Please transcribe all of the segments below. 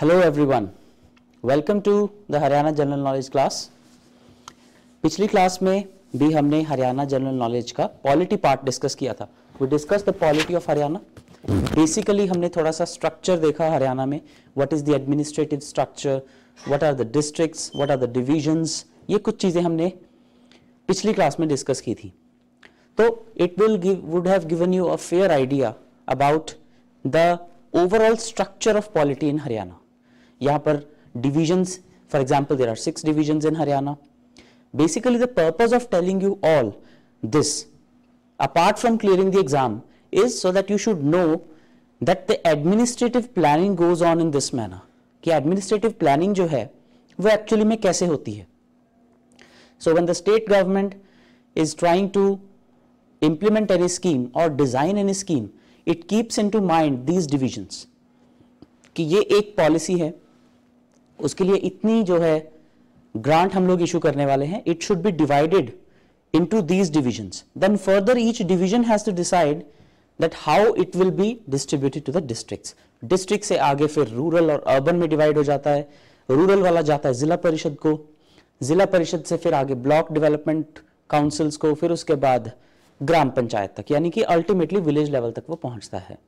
Hello everyone welcome to the Haryana general knowledge class पिछली class में भी हमने हरियाणा जनरल नॉलेज का पॉलिटी पार्ट डिस्कस किया था we discuss the polity of Haryana basically हमने थोड़ा सा स्ट्रक्चर देखा हरियाणा में what is the administrative structure what are the districts what are the divisions ये कुछ चीज़ें हमने पिछली क्लास में डिस्कस की थी तो it will give would have given you a fair idea about the overall structure of polity in Haryana यहाँ पर divisions for example there are six division in Haryana basically the of telling you all this apart from clearing the exam is so that you should know that the administrative planning goes on in this manner कि administrative planning जो है वो actually में कैसे होती है so when the state government is trying to implement any scheme और design an scheme it keeps in to mind these divisions कि ये एक पॉलिसी है उसके लिए इतनी जो है ग्रांट हम लोग इशू करने वाले हैं it should be divided to these division then further each division has to decide that how it will be distributed to the district district से आगे फिर रूरल और अर्बन में डिवाइड हो जाता है रूरल वाला जाता है जिला परिषद को जिला परिषद से फिर आगे ब्लॉक डेवलपमेंट काउंसिल्स को फिर उसके बाद ग्राम पंचायत तक यानी कि अल्टीमेटली विलेज लेवल तक वो पहुंचता है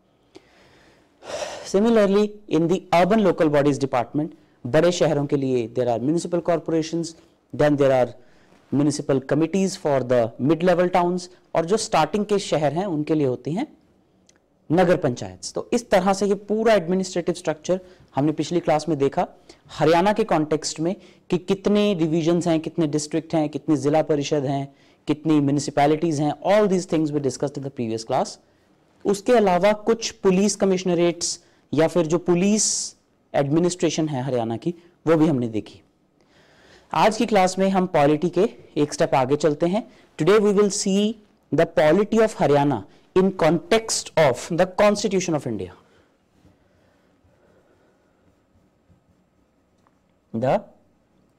similarly in the urban local bodies department बड़े शहरों के लिए there are municipal corporation then there are municipal committees for the mid level towns और जो स्टार्टिंग के शहर हैं उनके लिए होती हैं नगर पंचायत तो इस तरह से ये पूरा एडमिनिस्ट्रेटिव स्ट्रक्चर हमने पिछली क्लास में देखा हरियाणा के कॉन्टेक्स्ट में कि कितने डिवीजन्स हैं कितने डिस्ट्रिक्ट हैं कितनी जिला परिषद हैं कितनी म्यूनिसिपैलिटीज़ हैं all these things we discussed in the previous class उसके अलावा कुछ पुलिस कमिश्नरेट्स या फिर जो पुलिस एडमिनिस्ट्रेशन है हरियाणा की वो भी हमने देखी आज की क्लास में हम पॉलिटी के एक स्टेप आगे चलते हैं today we will see the polity of Haryana in context of the constitution of India the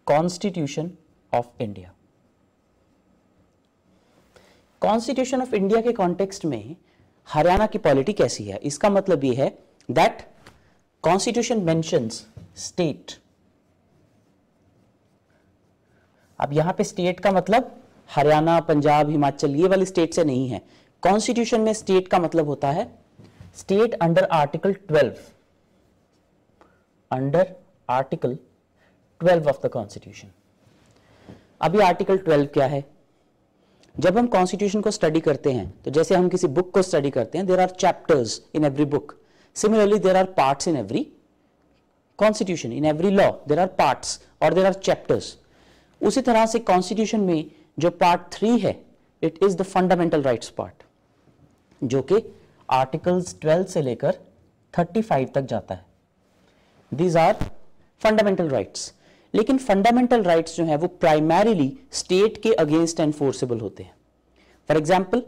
constitution of India constitution of India के कॉन्टेक्स्ट में हरियाणा की पॉलिटी कैसी है इसका मतलब यह है दैट कॉन्स्टिट्यूशन मेंशंस स्टेट अब यहां पे स्टेट का मतलब हरियाणा पंजाब हिमाचल ये वाली स्टेट से नहीं है कॉन्स्टिट्यूशन में स्टेट का मतलब होता है state under article 12 under article 12 of the constitution अभी आर्टिकल 12 क्या है जब हम कॉन्स्टिट्यूशन को स्टडी करते हैं तो जैसे हम किसी बुक को स्टडी करते हैं there are chapters in every book Similarly, there are parts in every constitution, in every law, there are parts or there are chapters. उसी तरह से कॉन्स्टिट्यूशन में जो पार्ट थ्री है it is the fundamental rights part जो कि articles 12 से लेकर 35 तक जाता है दीज आर फंडामेंटल राइट्स लेकिन फंडामेंटल राइट्स जो है वो प्राइमरीली स्टेट के अगेंस्ट एनफोर्सेबल होते हैं for example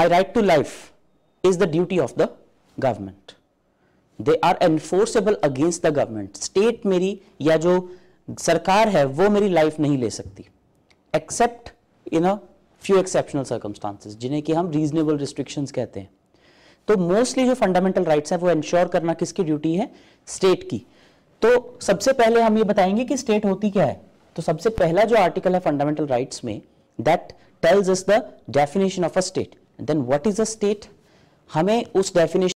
my right to life is the duty of the government they are enforceable against the government state मेरी या जो सरकार है वो मेरी लाइफ नहीं ले सकती except in a few exceptional circumstances जिन्हें कि हम रीजनेबल रिस्ट्रिक्शन कहते हैं तो मोस्टली जो फंडामेंटल राइट्स है वो इंश्योर करना किसकी ड्यूटी है स्टेट की तो सबसे पहले हम ये बताएंगे कि स्टेट होती क्या है तो सबसे पहला जो आर्टिकल है फंडामेंटल राइट्स में that tells is the definition of a state then what is a state हमें उस डेफिनेशन